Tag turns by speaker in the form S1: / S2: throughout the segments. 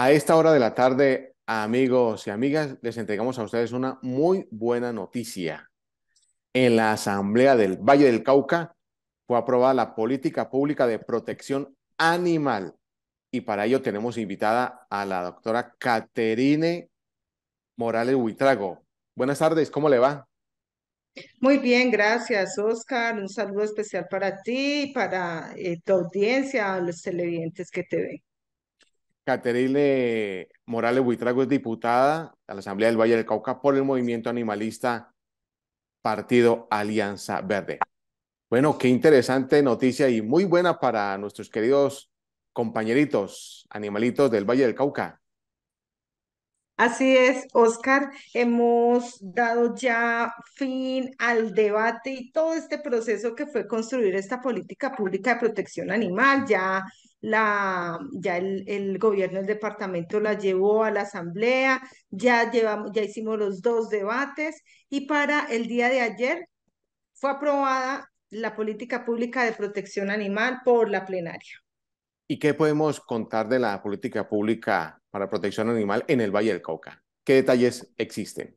S1: A esta hora de la tarde, amigos y amigas, les entregamos a ustedes una muy buena noticia. En la Asamblea del Valle del Cauca fue aprobada la política pública de protección animal y para ello tenemos invitada a la doctora Caterine Morales Huitrago. Buenas tardes, ¿cómo le va?
S2: Muy bien, gracias Oscar. Un saludo especial para ti, y para eh, tu audiencia, a los televidentes que te ven.
S1: Caterine Morales Buitrago es diputada a la Asamblea del Valle del Cauca por el movimiento animalista Partido Alianza Verde. Bueno, qué interesante noticia y muy buena para nuestros queridos compañeritos animalitos del Valle del Cauca.
S2: Así es, Oscar, hemos dado ya fin al debate y todo este proceso que fue construir esta política pública de protección animal. Ya, la, ya el, gobierno del departamento la llevó a la asamblea, ya, llevamos, ya hicimos los dos debates y para el día de ayer fue aprobada la política pública de protección animal por la plenaria.
S1: ¿Y qué podemos contar de la política pública para protección animal en el Valle del Cauca? ¿Qué detalles existen?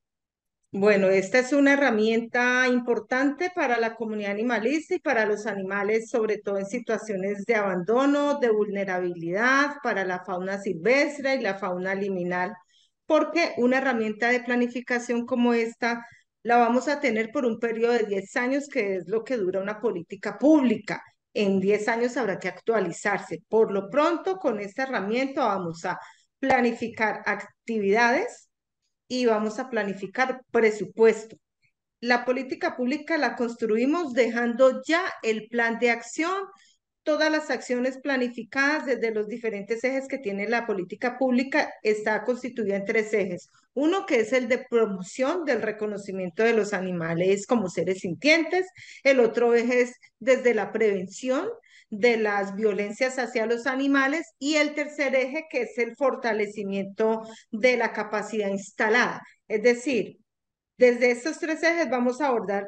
S2: Bueno, esta es una herramienta importante para la comunidad animalista y para los animales, sobre todo en situaciones de abandono, de vulnerabilidad, para la fauna silvestre y la fauna liminal, porque una herramienta de planificación como esta la vamos a tener por un periodo de 10 años, que es lo que dura una política pública en 10 años habrá que actualizarse. Por lo pronto, con esta herramienta vamos a planificar actividades y vamos a planificar presupuesto. La política pública la construimos dejando ya el plan de acción, todas las acciones planificadas desde los diferentes ejes que tiene la política pública está constituida en tres ejes. Uno que es el de promoción del reconocimiento de los animales como seres sintientes, el otro eje es desde la prevención de las violencias hacia los animales y el tercer eje que es el fortalecimiento de la capacidad instalada. Es decir, desde estos tres ejes vamos a abordar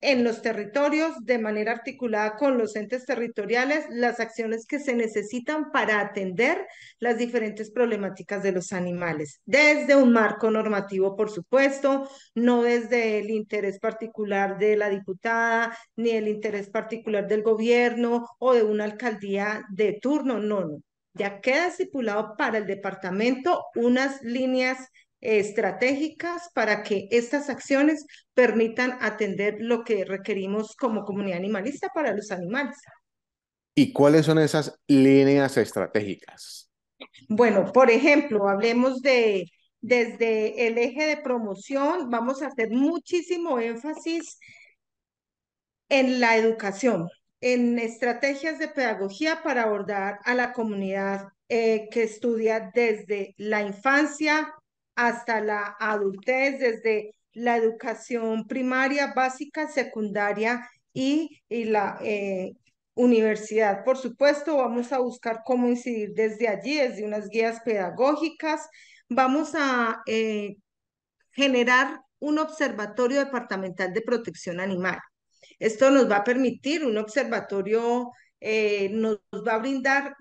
S2: en los territorios de manera articulada con los entes territoriales las acciones que se necesitan para atender las diferentes problemáticas de los animales, desde un marco normativo, por supuesto, no desde el interés particular de la diputada, ni el interés particular del gobierno o de una alcaldía de turno, no, no. Ya queda estipulado para el departamento unas líneas estratégicas para que estas acciones permitan atender lo que requerimos como comunidad animalista para los animales.
S1: ¿Y cuáles son esas líneas estratégicas?
S2: Bueno, por ejemplo, hablemos de desde el eje de promoción, vamos a hacer muchísimo énfasis en la educación, en estrategias de pedagogía para abordar a la comunidad eh, que estudia desde la infancia, hasta la adultez, desde la educación primaria, básica, secundaria y, la eh, universidad. Por supuesto, vamos a buscar cómo incidir desde allí, desde unas guías pedagógicas. Vamos a eh, generar un observatorio departamental de protección animal. Esto nos va a permitir un observatorio, eh, nos va a brindar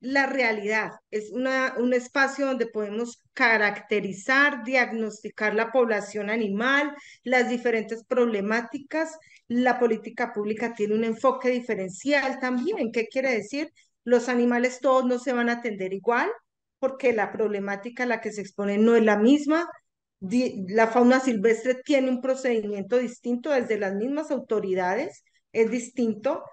S2: la realidad, es una, un espacio donde podemos caracterizar, diagnosticar la población animal, las diferentes problemáticas. La política pública tiene un enfoque diferencial también. ¿Qué quiere decir? Los animales todos no se van a atender igual porque la problemática a la que se expone no es la misma. La fauna silvestre tiene un procedimiento distinto desde las mismas autoridades, es distinto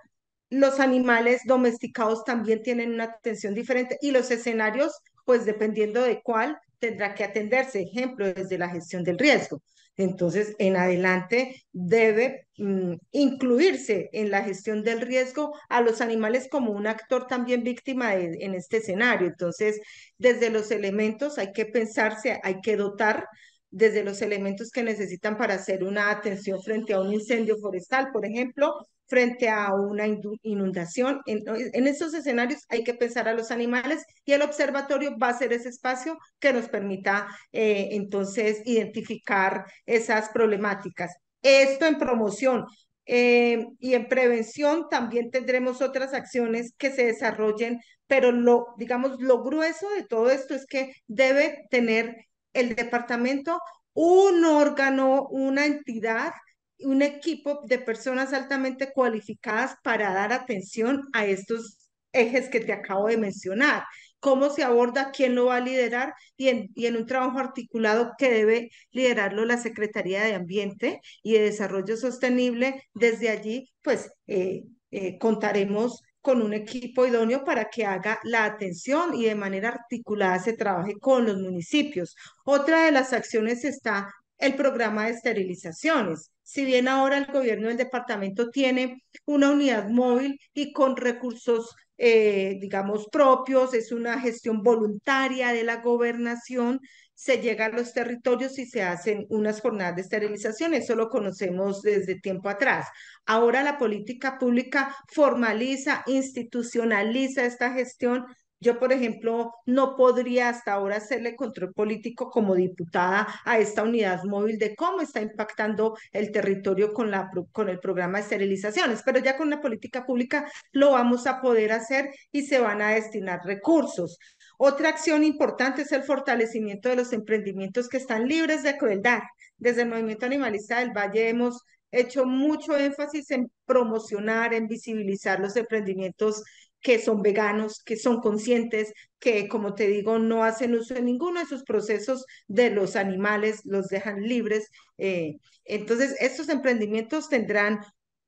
S2: los animales domesticados también tienen una atención diferente y los escenarios, pues dependiendo de cuál, tendrá que atenderse. Ejemplo, desde la gestión del riesgo. Entonces, en adelante debe mm, incluirse en la gestión del riesgo a los animales como un actor también víctima en este escenario. Entonces, desde los elementos hay que pensarse, hay que dotar desde los elementos que necesitan para hacer una atención frente a un incendio forestal, por ejemplo, frente a una inundación. En, esos estos escenarios hay que pensar a los animales y el observatorio va a ser ese espacio que nos permita eh, entonces identificar esas problemáticas. Esto en promoción. Eh, y en prevención también tendremos otras acciones que se desarrollen, pero lo, digamos, lo grueso de todo esto es que debe tener el departamento un órgano, una entidad un equipo de personas altamente cualificadas para dar atención a estos ejes que te acabo de mencionar. Cómo se aborda, quién lo va a liderar y en, un trabajo articulado que debe liderarlo la Secretaría de Ambiente y de Desarrollo Sostenible. Desde allí, pues, eh, eh, contaremos con un equipo idóneo para que haga la atención y de manera articulada se trabaje con los municipios. Otra de las acciones está el programa de esterilizaciones. Si bien ahora el gobierno del departamento tiene una unidad móvil y con recursos, eh, digamos, propios, es una gestión voluntaria de la gobernación, se llega a los territorios y se hacen unas jornadas de esterilización. Eso lo conocemos desde tiempo atrás. Ahora la política pública formaliza, institucionaliza esta gestión yo, por ejemplo, no podría hasta ahora hacerle control político como diputada a esta unidad móvil de cómo está impactando el territorio con, la, con el programa de esterilizaciones, pero ya con la política pública lo vamos a poder hacer y se van a destinar recursos. Otra acción importante es el fortalecimiento de los emprendimientos que están libres de crueldad. Desde el Movimiento Animalista del Valle hemos hecho mucho énfasis en promocionar, en visibilizar los emprendimientos que son veganos, que son conscientes, que como te digo, no hacen uso de ninguno de sus procesos de los animales, los dejan libres. Eh, entonces, estos emprendimientos tendrán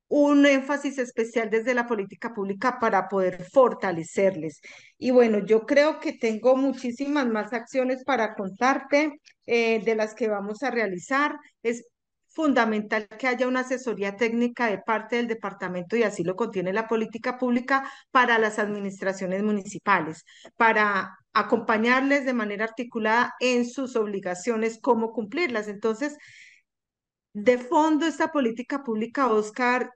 S2: un énfasis especial desde la política pública para poder fortalecerles. Y bueno, yo creo que tengo muchísimas más acciones para contarte eh, de las que vamos a realizar. Es, fundamental que haya una asesoría técnica de parte del departamento y así lo contiene la política pública para las administraciones municipales, para acompañarles de manera articulada en sus obligaciones, cómo cumplirlas. Entonces, de fondo esta política pública, Oscar,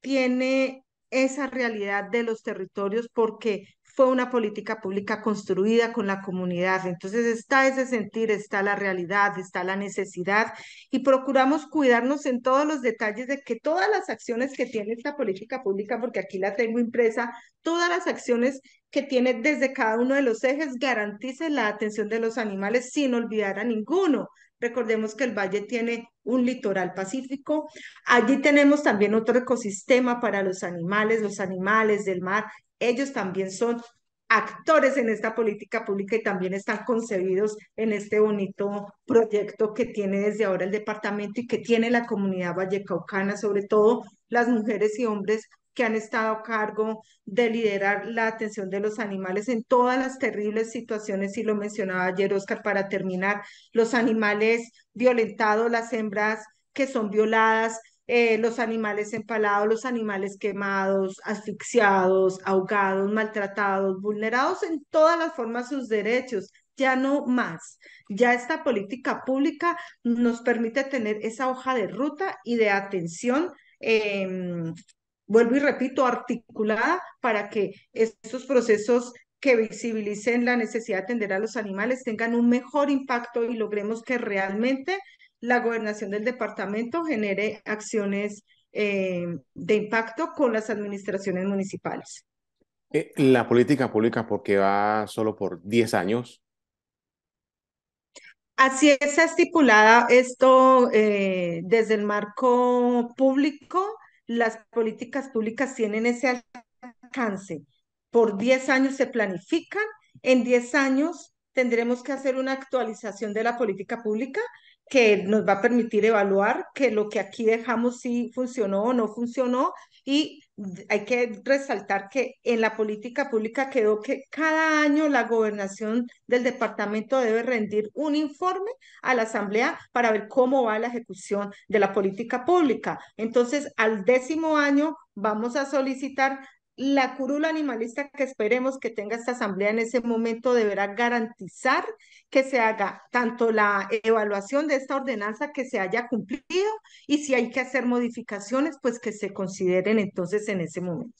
S2: tiene esa realidad de los territorios porque fue una política pública construida con la comunidad. Entonces está ese sentir, está la realidad, está la necesidad y procuramos cuidarnos en todos los detalles de que todas las acciones que tiene esta política pública, porque aquí la tengo impresa, todas las acciones que tiene desde cada uno de los ejes garantice la atención de los animales sin olvidar a ninguno. Recordemos que el valle tiene un litoral pacífico. Allí tenemos también otro ecosistema para los animales, los animales del mar, ellos también son actores en esta política pública y también están concebidos en este bonito proyecto que tiene desde ahora el departamento y que tiene la comunidad vallecaucana, sobre todo las mujeres y hombres que han estado a cargo de liderar la atención de los animales en todas las terribles situaciones, y lo mencionaba ayer Oscar, para terminar, los animales violentados, las hembras que son violadas, eh, los animales empalados, los animales quemados, asfixiados, ahogados, maltratados, vulnerados en todas las formas sus derechos. Ya no más. Ya esta política pública nos permite tener esa hoja de ruta y de atención em, vuelvo y repito, articulada para que estos procesos que visibilicen la necesidad de atender a los animales tengan un mejor impacto y logremos que realmente la gobernación del departamento genere acciones eh, de impacto con las administraciones municipales.
S1: Eh, la política pública, porque va solo por 10 años.
S2: Así es estipulada esto eh, desde el marco público. Las políticas públicas tienen ese alcance. Por 10 años se planifican. En 10 años tendremos que hacer una actualización de la política pública que nos va a permitir evaluar que lo que aquí dejamos si funcionó o no funcionó y hay que resaltar que en la política pública quedó que cada año la gobernación del departamento debe rendir un informe a la asamblea para ver cómo va la ejecución de la política pública. Entonces, al décimo año vamos a solicitar la curula animalista que esperemos que tenga esta asamblea en ese momento deberá garantizar que se haga tanto la evaluación de esta ordenanza que se haya cumplido y si hay que hacer modificaciones, pues que se consideren entonces en ese momento.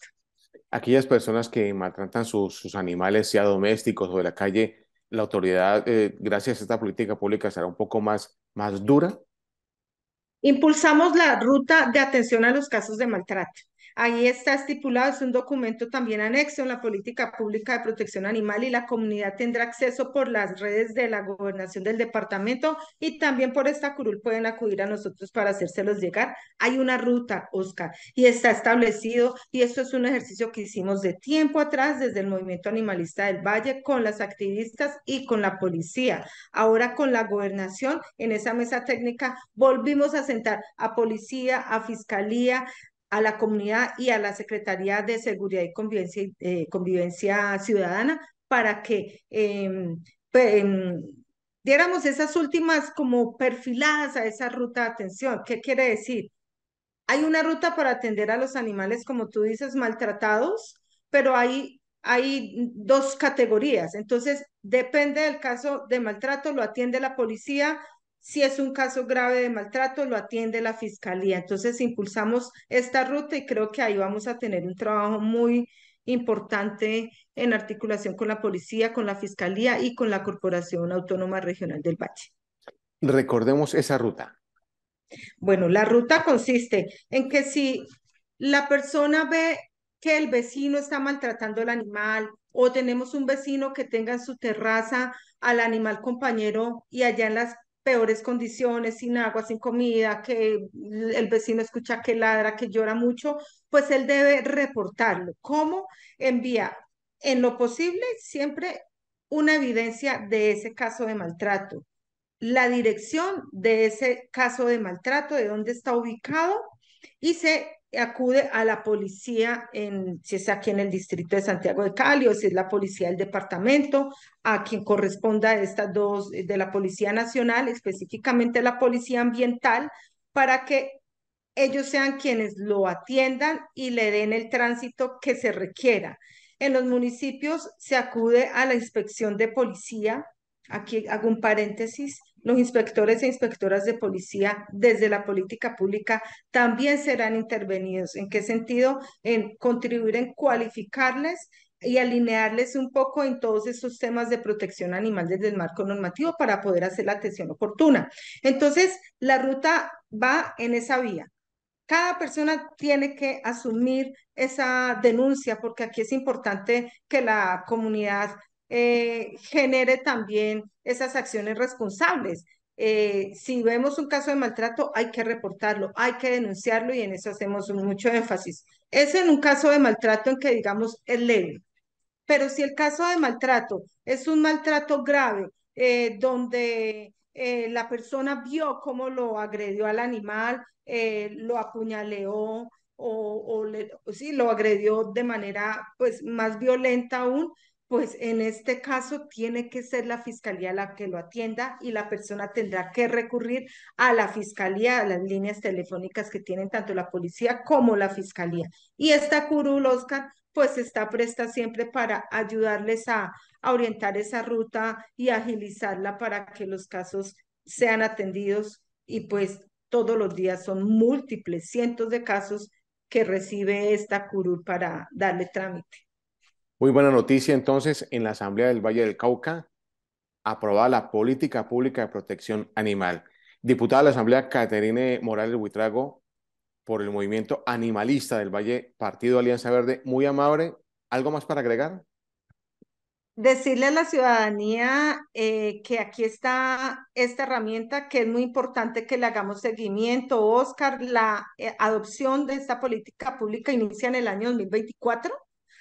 S1: Aquellas personas que maltratan sus, animales, sea domésticos o de la calle, la autoridad, eh, gracias a esta política pública, será un poco más, más dura.
S2: Impulsamos la ruta de atención a los casos de maltrato Ahí está estipulado, es un documento también anexo en la política pública de protección animal y la comunidad tendrá acceso por las redes de la gobernación del departamento y también por esta curul pueden acudir a nosotros para hacérselos llegar. Hay una ruta, Oscar, y está establecido y esto es un ejercicio que hicimos de tiempo atrás desde el movimiento animalista del Valle con las activistas y con la policía. Ahora con la gobernación en esa mesa técnica volvimos a sentar a policía, a fiscalía, a la comunidad y a la Secretaría de Seguridad y Convivencia, eh, Ciudadana para que em, pues, em, diéramos esas últimas como perfiladas a esa ruta de atención. ¿Qué quiere decir? Hay una ruta para atender a los animales, como tú dices, maltratados, pero hay, hay dos categorías. Entonces, depende del caso de maltrato, lo atiende la policía, si es un caso grave de maltrato, lo atiende la fiscalía. Entonces, impulsamos esta ruta y creo que ahí vamos a tener un trabajo muy importante en articulación con la policía, con la fiscalía y con la Corporación Autónoma Regional del Valle.
S1: Recordemos esa ruta. Bueno,
S2: la ruta consiste en que si la persona ve que el vecino está maltratando al animal o tenemos un vecino que tenga en su terraza al animal compañero y allá en las peores condiciones, sin agua, sin comida, que el vecino escucha que ladra, que llora mucho, pues él debe reportarlo. ¿Cómo? Envía en lo posible siempre una evidencia de ese caso de maltrato, la dirección de ese caso de maltrato, de dónde está ubicado y se acude a la policía, en, si es aquí en el distrito de Santiago de Cali o si es la policía del departamento, a quien corresponda estas dos de la Policía Nacional, específicamente la Policía Ambiental, para que ellos sean quienes lo atiendan y le den el tránsito que se requiera. En los municipios se acude a la inspección de policía, aquí hago un paréntesis, los inspectores e inspectoras de policía desde la política pública también serán intervenidos. ¿En qué sentido? En contribuir en cualificarles y alinearles un poco en todos esos temas de protección animal desde el marco normativo para poder hacer la atención oportuna. Entonces, la ruta va en esa vía. Cada persona tiene que asumir esa denuncia porque aquí es importante que la comunidad eh, genere también esas acciones responsables. Eh, si vemos un caso de maltrato, hay que reportarlo, hay que denunciarlo y en eso hacemos mucho énfasis. Es en un caso de maltrato en que digamos es leve, pero si el caso de maltrato es un maltrato grave, eh, donde la persona vio cómo lo agredió al animal, lo apuñaleó o, lo agredió de manera pues más violenta aún, pues en este caso tiene que ser la fiscalía la que lo atienda y la persona tendrá que recurrir a la fiscalía, a las líneas telefónicas que tienen tanto la policía como la fiscalía. Y esta curul, Oscar, pues está presta siempre para ayudarles a, orientar esa ruta y agilizarla para que los casos sean atendidos y pues todos los días son múltiples, cientos de casos que recibe esta curul para darle trámite.
S1: Muy buena noticia entonces en la Asamblea del Valle del Cauca, aprobada la política pública de protección animal. Diputada de la Asamblea, Caterine Morales Buitrago, por el movimiento animalista del Valle, Partido Alianza Verde, muy amable. ¿Algo más para agregar?
S2: Decirle a la ciudadanía eh, que aquí está esta herramienta, que es muy importante que le hagamos seguimiento. Oscar, la eh, adopción de esta política pública inicia en el año 2024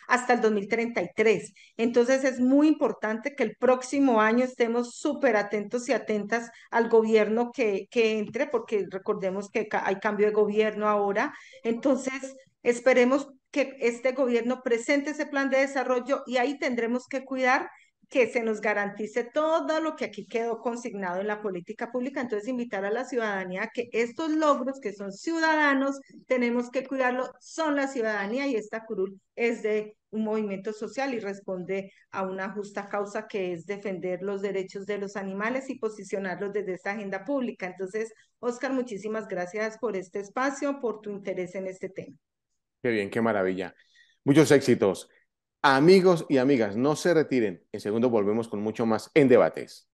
S2: hasta el 2033. Entonces es muy importante que el próximo año estemos súper atentos y atentas al gobierno que, que entre, porque recordemos que hay cambio de gobierno ahora. Entonces esperemos que este gobierno presente ese plan de desarrollo y ahí tendremos que cuidar que se nos garantice todo lo que aquí quedó consignado en la política pública. Entonces, invitar a la ciudadanía a que estos logros, que son ciudadanos, tenemos que cuidarlo, son la ciudadanía y esta curul es de un movimiento social y responde a una justa causa que es defender los derechos de los animales y posicionarlos desde esta agenda pública. Entonces, Oscar, muchísimas gracias por este espacio, por tu interés en este tema.
S1: Qué bien, qué maravilla. Muchos éxitos. Amigos y amigas, no se retiren. En segundo volvemos con mucho más en debates.